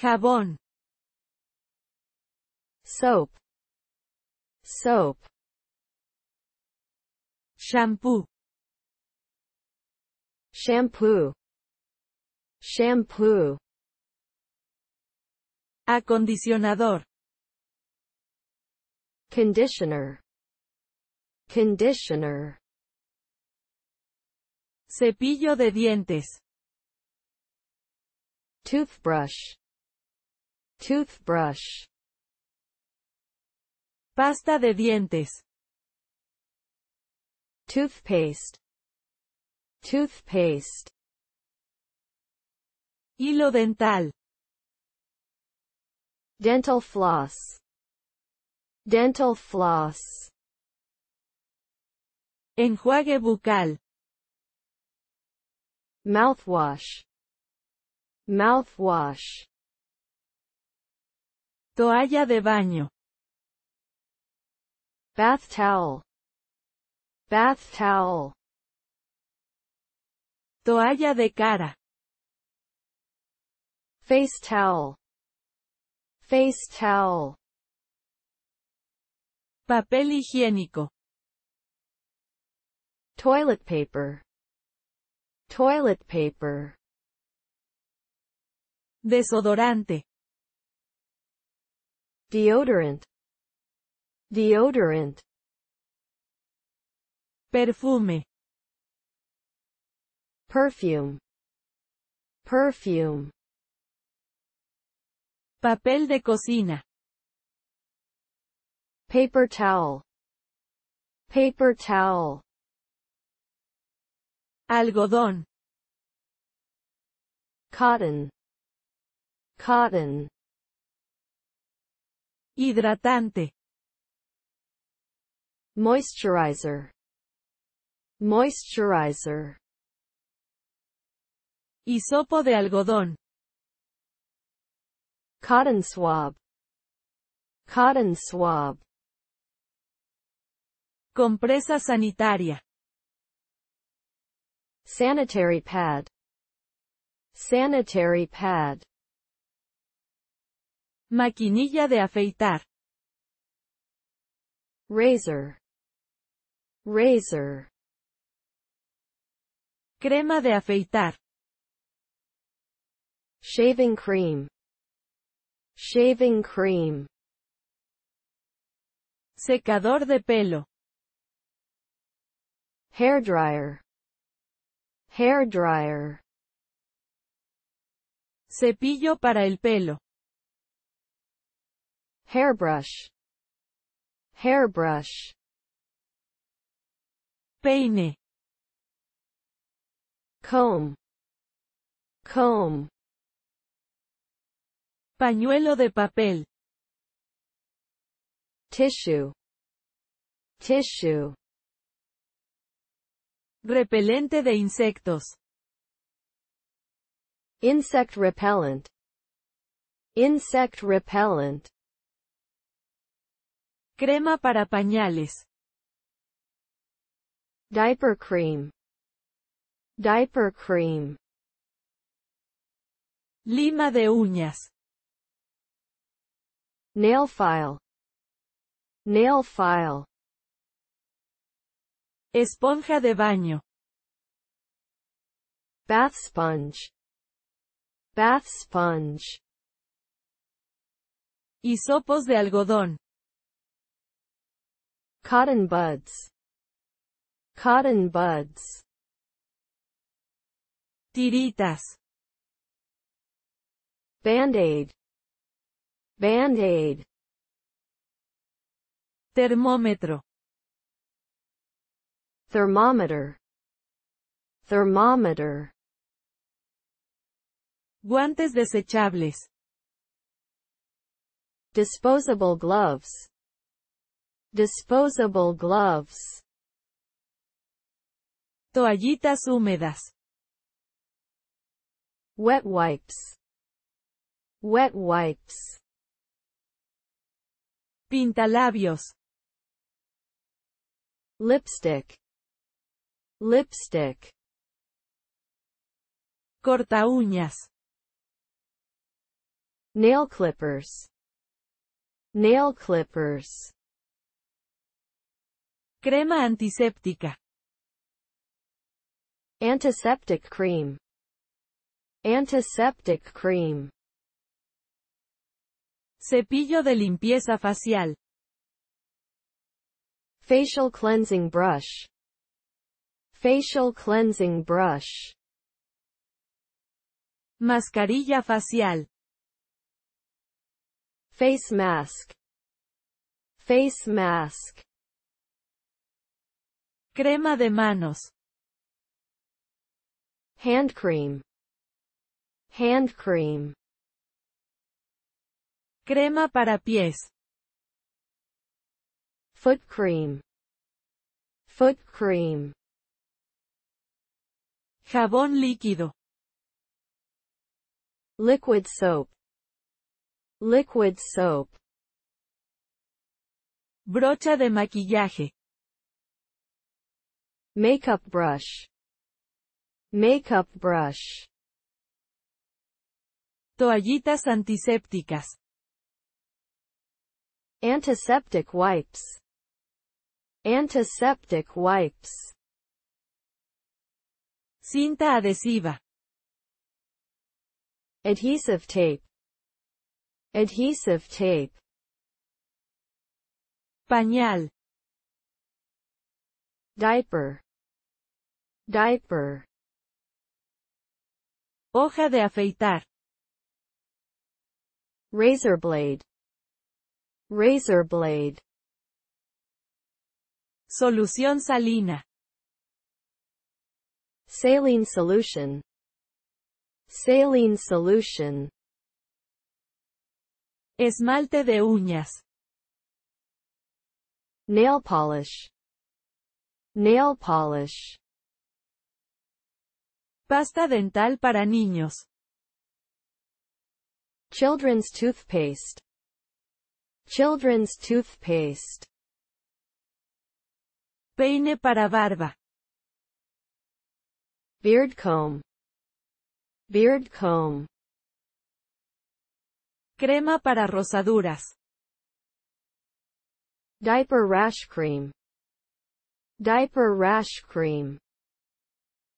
jabón soap soap shampoo shampoo shampoo acondicionador conditioner conditioner cepillo de dientes toothbrush Toothbrush. Pasta de dientes. Toothpaste. Toothpaste. Hilo dental. Dental floss. Dental floss. Enjuague bucal. Mouthwash. Mouthwash. Toalla de baño. Bath towel. Bath towel. Toalla de cara. Face towel. Face towel. Papel higiénico. Toilet paper. Toilet paper. Desodorante. deodorant deodorant perfume perfume perfume papel de cocina paper towel paper towel algodón cotton cotton Hidratante. Moisturizer. Moisturizer. Hisopo de algodón. Cotton swab. Cotton swab. Compresa sanitaria. Sanitary pad. Sanitary pad. Maquinilla de afeitar. Razor. Razor. Crema de afeitar. Shaving cream. Shaving cream. Secador de pelo. Hair dryer. Hair dryer. Cepillo para el pelo. hairbrush hairbrush peine comb comb pañuelo de papel tissue tissue repelente de insectos insect repellent insect repellent Crema para pañales. Diaper cream. Diaper cream. Lima de uñas. Nail file. Nail file. Esponja de baño. Bath sponge. Bath sponge. Hisopos de algodón. cotton buds cotton buds tiritas band-aid band-aid termómetro thermometer thermometer guantes desechables disposable gloves disposable gloves, toallitas húmedas, wet wipes, wet wipes, pintalabios, lipstick, lipstick, corta uñas, nail clippers, nail clippers, Crema antiséptica. Antiseptic cream. Antiseptic cream. Cepillo de limpieza facial. Facial cleansing brush. Facial cleansing brush. Mascarilla facial. Face mask. Face mask. Crema de manos. Hand cream. Hand cream. Crema para pies. Foot cream. Foot cream. Jabón líquido. Liquid soap. Liquid soap. Brocha de maquillaje makeup brush makeup brush toallitas antisépticas antiseptic wipes antiseptic wipes cinta adhesiva adhesive tape adhesive tape pañal diaper, diaper. Hoja de afeitar. Razor blade, razor blade. Solución salina. Saline solution. Saline solution. Esmalte de uñas. Nail polish. Nail polish. Pasta dental para niños. Children's toothpaste. Children's toothpaste. Peine para barba. Beard comb. Beard comb. Crema para rosaduras. Diaper rash cream. Diaper rash cream